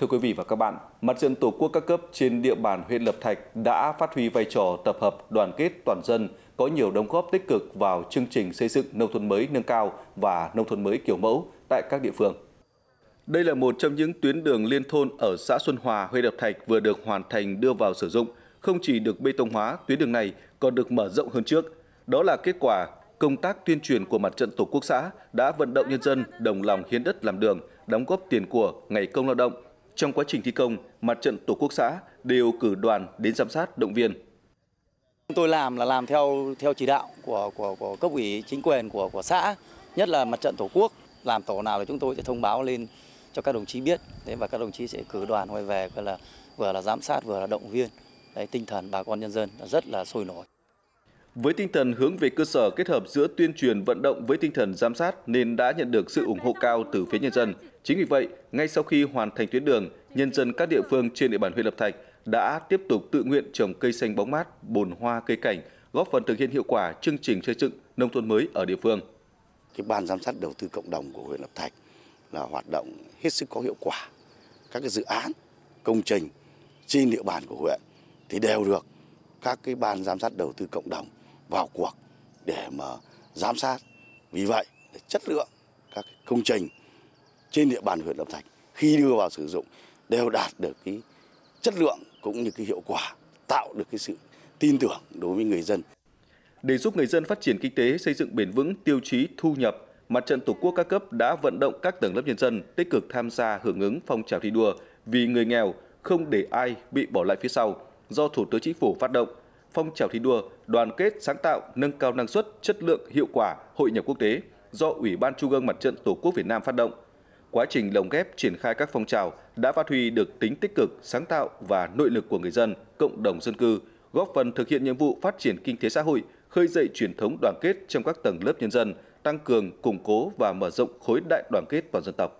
Thưa quý vị và các bạn, Mặt trận Tổ quốc các cấp trên địa bàn huyện Lập Thạch đã phát huy vai trò tập hợp đoàn kết toàn dân, có nhiều đóng góp tích cực vào chương trình xây dựng nông thôn mới nâng cao và nông thôn mới kiểu mẫu tại các địa phương. Đây là một trong những tuyến đường liên thôn ở xã Xuân Hòa, huyện Lập Thạch vừa được hoàn thành đưa vào sử dụng. Không chỉ được bê tông hóa, tuyến đường này còn được mở rộng hơn trước. Đó là kết quả công tác tuyên truyền của mặt trận Tổ quốc xã đã vận động nhân dân đồng lòng hiến đất làm đường, đóng góp tiền của, ngày công lao động trong quá trình thi công, mặt trận Tổ quốc xã đều cử đoàn đến giám sát động viên. Chúng tôi làm là làm theo theo chỉ đạo của của của cấp ủy chính quyền của của xã, nhất là mặt trận Tổ quốc, làm tổ nào thì chúng tôi sẽ thông báo lên cho các đồng chí biết thế và các đồng chí sẽ cử đoàn quay về là vừa là giám sát vừa là động viên đấy tinh thần bà con nhân dân rất là sôi nổi với tinh thần hướng về cơ sở kết hợp giữa tuyên truyền vận động với tinh thần giám sát nên đã nhận được sự ủng hộ cao từ phía nhân dân. Chính vì vậy, ngay sau khi hoàn thành tuyến đường, nhân dân các địa phương trên địa bàn huyện Lập Thạch đã tiếp tục tự nguyện trồng cây xanh bóng mát, bồn hoa cây cảnh, góp phần thực hiện hiệu quả chương trình xây dựng nông thôn mới ở địa phương. Cái ban giám sát đầu tư cộng đồng của huyện Lập Thạch là hoạt động hết sức có hiệu quả. Các cái dự án, công trình trên địa bàn của huyện thì đều được các cái ban giám sát đầu tư cộng đồng vào cuộc để mà giám sát. Vì vậy, chất lượng các công trình trên địa bàn huyện Lập Thạch khi đưa vào sử dụng đều đạt được cái chất lượng cũng như cái hiệu quả, tạo được cái sự tin tưởng đối với người dân. Để giúp người dân phát triển kinh tế, xây dựng bền vững tiêu chí thu nhập, Mặt trận Tổ quốc các cấp đã vận động các tầng lớp nhân dân tích cực tham gia hưởng ứng phong trào thi đua vì người nghèo, không để ai bị bỏ lại phía sau do Thủ tướng Chính phủ phát động phong trào thi đua, đoàn kết sáng tạo, nâng cao năng suất, chất lượng, hiệu quả, hội nhập quốc tế do Ủy ban Trung ương Mặt trận Tổ quốc Việt Nam phát động. Quá trình lồng ghép triển khai các phong trào đã phát huy được tính tích cực, sáng tạo và nội lực của người dân, cộng đồng dân cư, góp phần thực hiện nhiệm vụ phát triển kinh tế xã hội, khơi dậy truyền thống đoàn kết trong các tầng lớp nhân dân, tăng cường, củng cố và mở rộng khối đại đoàn kết toàn dân tộc.